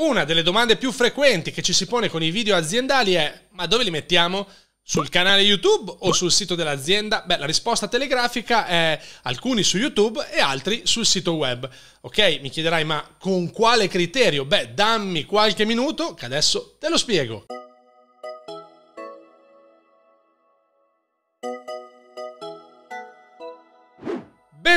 Una delle domande più frequenti che ci si pone con i video aziendali è ma dove li mettiamo? Sul canale YouTube o sul sito dell'azienda? Beh, la risposta telegrafica è alcuni su YouTube e altri sul sito web. Ok, mi chiederai ma con quale criterio? Beh, dammi qualche minuto che adesso te lo spiego.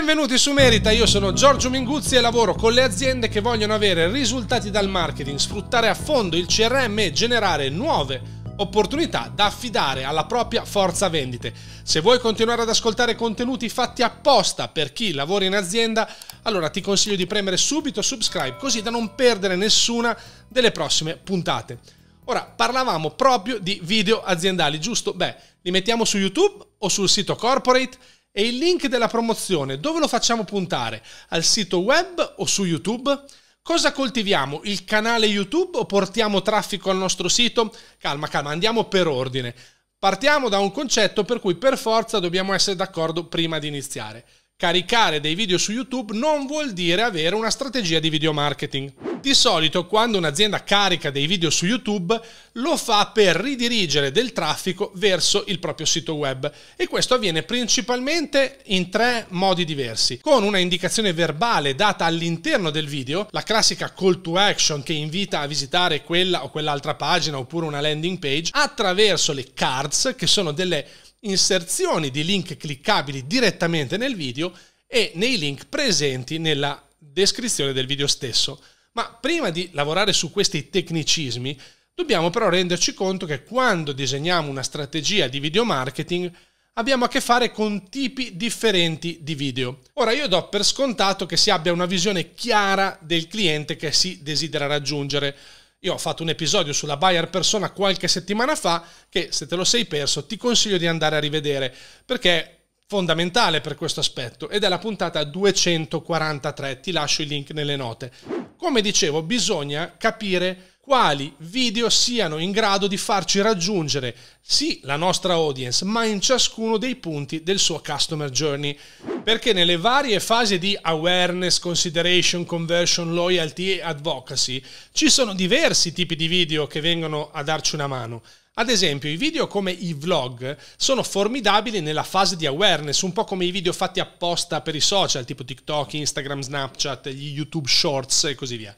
Benvenuti su Merita, io sono Giorgio Minguzzi e lavoro con le aziende che vogliono avere risultati dal marketing, sfruttare a fondo il CRM e generare nuove opportunità da affidare alla propria forza vendite. Se vuoi continuare ad ascoltare contenuti fatti apposta per chi lavora in azienda, allora ti consiglio di premere subito subscribe così da non perdere nessuna delle prossime puntate. Ora, parlavamo proprio di video aziendali, giusto? Beh, li mettiamo su YouTube o sul sito corporate? E il link della promozione dove lo facciamo puntare? Al sito web o su YouTube? Cosa coltiviamo? Il canale YouTube o portiamo traffico al nostro sito? Calma, calma, andiamo per ordine. Partiamo da un concetto per cui per forza dobbiamo essere d'accordo prima di iniziare caricare dei video su YouTube non vuol dire avere una strategia di video marketing. Di solito quando un'azienda carica dei video su YouTube lo fa per ridirigere del traffico verso il proprio sito web e questo avviene principalmente in tre modi diversi. Con una indicazione verbale data all'interno del video, la classica call to action che invita a visitare quella o quell'altra pagina oppure una landing page, attraverso le cards che sono delle inserzioni di link cliccabili direttamente nel video e nei link presenti nella descrizione del video stesso. Ma prima di lavorare su questi tecnicismi, dobbiamo però renderci conto che quando disegniamo una strategia di video marketing abbiamo a che fare con tipi differenti di video. Ora io do per scontato che si abbia una visione chiara del cliente che si desidera raggiungere, io ho fatto un episodio sulla buyer persona qualche settimana fa che se te lo sei perso ti consiglio di andare a rivedere perché fondamentale per questo aspetto ed è la puntata 243, ti lascio il link nelle note. Come dicevo, bisogna capire quali video siano in grado di farci raggiungere sì la nostra audience, ma in ciascuno dei punti del suo customer journey, perché nelle varie fasi di awareness, consideration, conversion, loyalty e advocacy ci sono diversi tipi di video che vengono a darci una mano. Ad esempio, i video come i vlog sono formidabili nella fase di awareness, un po' come i video fatti apposta per i social, tipo TikTok, Instagram, Snapchat, gli YouTube Shorts e così via.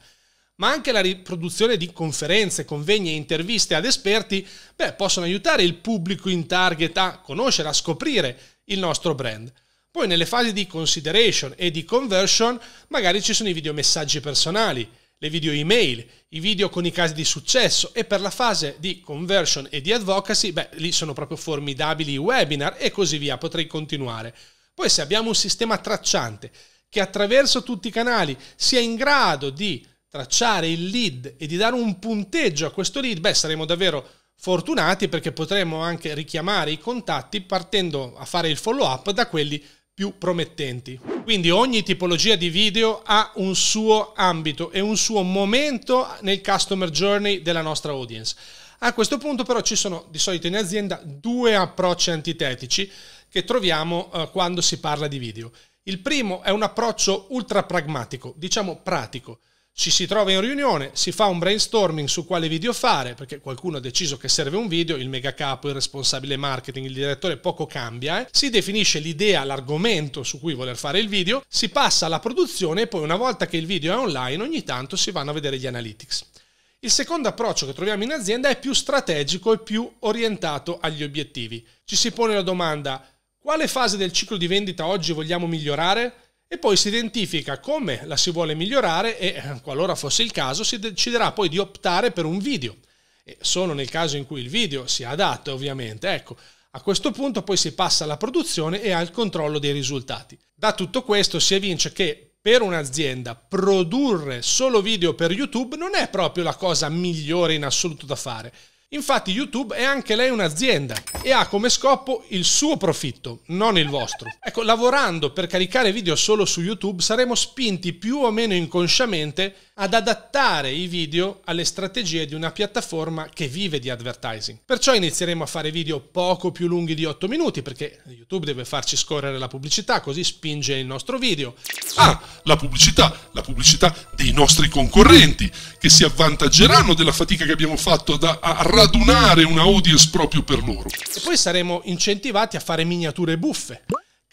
Ma anche la riproduzione di conferenze, convegni e interviste ad esperti beh, possono aiutare il pubblico in target a conoscere, a scoprire il nostro brand. Poi nelle fasi di consideration e di conversion magari ci sono i videomessaggi personali le video email, i video con i casi di successo e per la fase di conversion e di advocacy, beh, lì sono proprio formidabili i webinar e così via, potrei continuare. Poi se abbiamo un sistema tracciante che attraverso tutti i canali sia in grado di tracciare il lead e di dare un punteggio a questo lead, beh, saremo davvero fortunati perché potremo anche richiamare i contatti partendo a fare il follow up da quelli più promettenti. Quindi ogni tipologia di video ha un suo ambito e un suo momento nel customer journey della nostra audience. A questo punto però ci sono di solito in azienda due approcci antitetici che troviamo eh, quando si parla di video. Il primo è un approccio ultra pragmatico, diciamo pratico, ci si trova in riunione, si fa un brainstorming su quale video fare, perché qualcuno ha deciso che serve un video, il mega capo, il responsabile marketing, il direttore, poco cambia. Eh? Si definisce l'idea, l'argomento su cui voler fare il video, si passa alla produzione e poi una volta che il video è online ogni tanto si vanno a vedere gli analytics. Il secondo approccio che troviamo in azienda è più strategico e più orientato agli obiettivi. Ci si pone la domanda quale fase del ciclo di vendita oggi vogliamo migliorare? e poi si identifica come la si vuole migliorare e, eh, qualora fosse il caso, si deciderà poi di optare per un video. E solo nel caso in cui il video sia adatto, ovviamente. Ecco, a questo punto poi si passa alla produzione e al controllo dei risultati. Da tutto questo si evince che per un'azienda produrre solo video per YouTube non è proprio la cosa migliore in assoluto da fare Infatti YouTube è anche lei un'azienda e ha come scopo il suo profitto, non il vostro. Ecco, lavorando per caricare video solo su YouTube saremo spinti più o meno inconsciamente ad adattare i video alle strategie di una piattaforma che vive di advertising. Perciò inizieremo a fare video poco più lunghi di 8 minuti perché YouTube deve farci scorrere la pubblicità, così spinge il nostro video. Ah, la pubblicità, la pubblicità dei nostri concorrenti che si avvantaggeranno della fatica che abbiamo fatto da, a, a radunare una audience proprio per loro. E poi saremo incentivati a fare miniature buffe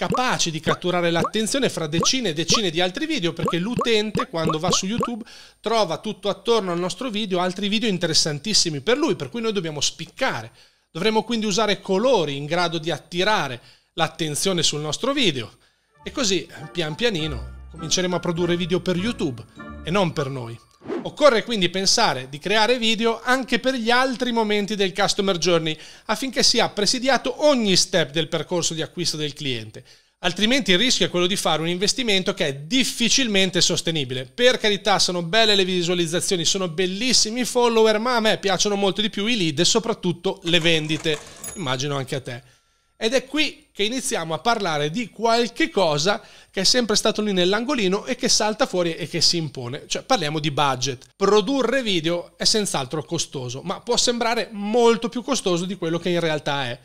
capaci di catturare l'attenzione fra decine e decine di altri video perché l'utente quando va su YouTube trova tutto attorno al nostro video altri video interessantissimi per lui, per cui noi dobbiamo spiccare. Dovremo quindi usare colori in grado di attirare l'attenzione sul nostro video e così pian pianino cominceremo a produrre video per YouTube e non per noi. Occorre quindi pensare di creare video anche per gli altri momenti del customer journey affinché sia presidiato ogni step del percorso di acquisto del cliente. Altrimenti il rischio è quello di fare un investimento che è difficilmente sostenibile. Per carità, sono belle le visualizzazioni, sono bellissimi i follower, ma a me piacciono molto di più i lead e soprattutto le vendite. Immagino anche a te. Ed è qui che iniziamo a parlare di qualche cosa che è sempre stato lì nell'angolino e che salta fuori e che si impone. Cioè parliamo di budget. Produrre video è senz'altro costoso, ma può sembrare molto più costoso di quello che in realtà è.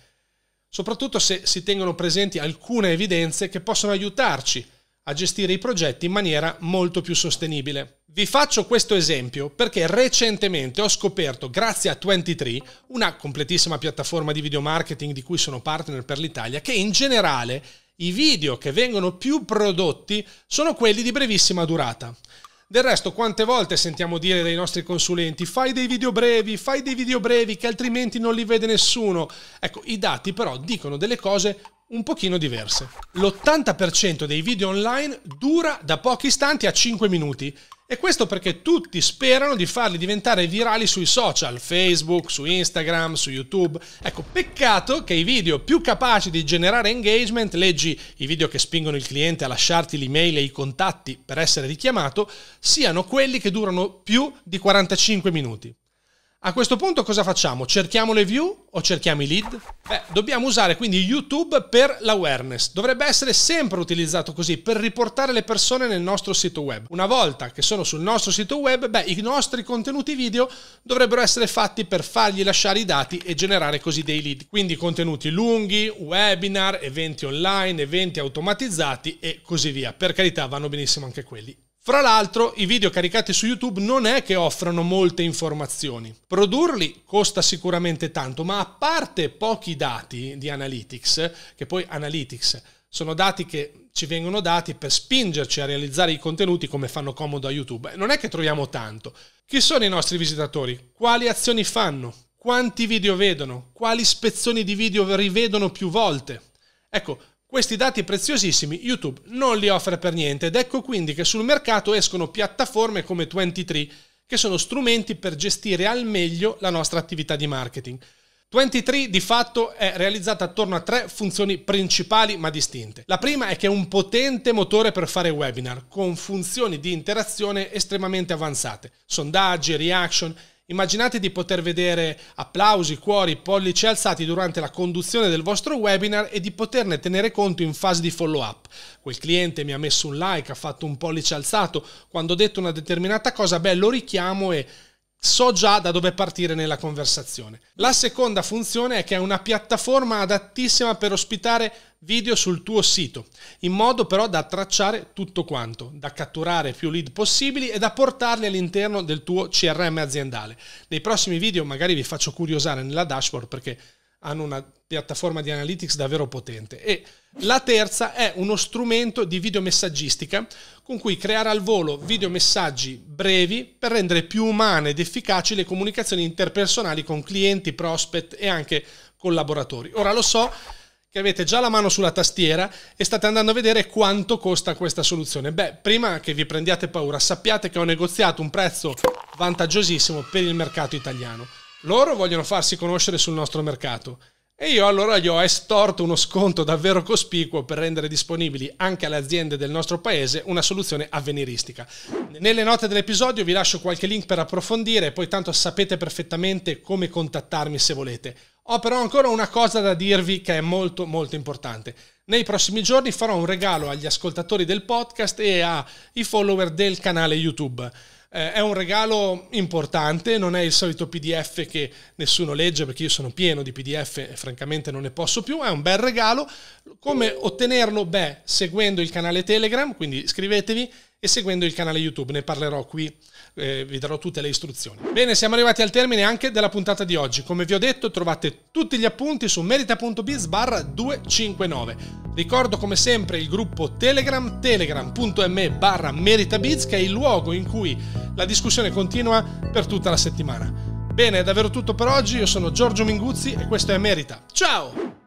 Soprattutto se si tengono presenti alcune evidenze che possono aiutarci a gestire i progetti in maniera molto più sostenibile. Vi faccio questo esempio perché recentemente ho scoperto, grazie a 23, una completissima piattaforma di video marketing di cui sono partner per l'Italia, che in generale i video che vengono più prodotti sono quelli di brevissima durata. Del resto, quante volte sentiamo dire dai nostri consulenti fai dei video brevi, fai dei video brevi che altrimenti non li vede nessuno. Ecco, i dati però dicono delle cose un pochino diverse. L'80% dei video online dura da pochi istanti a 5 minuti e questo perché tutti sperano di farli diventare virali sui social, Facebook, su Instagram, su YouTube. Ecco, peccato che i video più capaci di generare engagement, leggi i video che spingono il cliente a lasciarti l'email e i contatti per essere richiamato, siano quelli che durano più di 45 minuti. A questo punto cosa facciamo? Cerchiamo le view o cerchiamo i lead? Beh, dobbiamo usare quindi YouTube per l'awareness. Dovrebbe essere sempre utilizzato così per riportare le persone nel nostro sito web. Una volta che sono sul nostro sito web, beh, i nostri contenuti video dovrebbero essere fatti per fargli lasciare i dati e generare così dei lead. Quindi contenuti lunghi, webinar, eventi online, eventi automatizzati e così via. Per carità, vanno benissimo anche quelli. Fra l'altro, i video caricati su YouTube non è che offrano molte informazioni. Produrli costa sicuramente tanto, ma a parte pochi dati di Analytics, che poi Analytics sono dati che ci vengono dati per spingerci a realizzare i contenuti come fanno comodo a YouTube, non è che troviamo tanto. Chi sono i nostri visitatori? Quali azioni fanno? Quanti video vedono? Quali spezzoni di video rivedono più volte? Ecco, questi dati preziosissimi YouTube non li offre per niente ed ecco quindi che sul mercato escono piattaforme come 23 che sono strumenti per gestire al meglio la nostra attività di marketing. 23 di fatto è realizzata attorno a tre funzioni principali ma distinte. La prima è che è un potente motore per fare webinar con funzioni di interazione estremamente avanzate, sondaggi, reaction Immaginate di poter vedere applausi, cuori, pollici alzati durante la conduzione del vostro webinar e di poterne tenere conto in fase di follow up. Quel cliente mi ha messo un like, ha fatto un pollice alzato, quando ho detto una determinata cosa, beh, lo richiamo e so già da dove partire nella conversazione. La seconda funzione è che è una piattaforma adattissima per ospitare video sul tuo sito, in modo però da tracciare tutto quanto, da catturare più lead possibili e da portarli all'interno del tuo CRM aziendale. Nei prossimi video magari vi faccio curiosare nella dashboard perché hanno una piattaforma di analytics davvero potente. E la terza è uno strumento di videomessaggistica con cui creare al volo videomessaggi brevi per rendere più umane ed efficaci le comunicazioni interpersonali con clienti, prospect e anche collaboratori. Ora lo so che avete già la mano sulla tastiera e state andando a vedere quanto costa questa soluzione. Beh, prima che vi prendiate paura, sappiate che ho negoziato un prezzo vantaggiosissimo per il mercato italiano. Loro vogliono farsi conoscere sul nostro mercato e io allora gli ho estorto uno sconto davvero cospicuo per rendere disponibili anche alle aziende del nostro paese una soluzione avveniristica. Nelle note dell'episodio vi lascio qualche link per approfondire, poi tanto sapete perfettamente come contattarmi se volete. Ho però ancora una cosa da dirvi che è molto molto importante. Nei prossimi giorni farò un regalo agli ascoltatori del podcast e ai follower del canale YouTube. Eh, è un regalo importante, non è il solito PDF che nessuno legge perché io sono pieno di PDF e francamente non ne posso più, è un bel regalo. Come ottenerlo? Beh, seguendo il canale Telegram, quindi iscrivetevi e seguendo il canale YouTube, ne parlerò qui, eh, vi darò tutte le istruzioni. Bene, siamo arrivati al termine anche della puntata di oggi. Come vi ho detto, trovate tutti gli appunti su merita.biz barra 259. Ricordo come sempre il gruppo Telegram, telegram.me barra meritabiz, che è il luogo in cui la discussione continua per tutta la settimana. Bene, è davvero tutto per oggi, io sono Giorgio Minguzzi e questo è Merita. Ciao!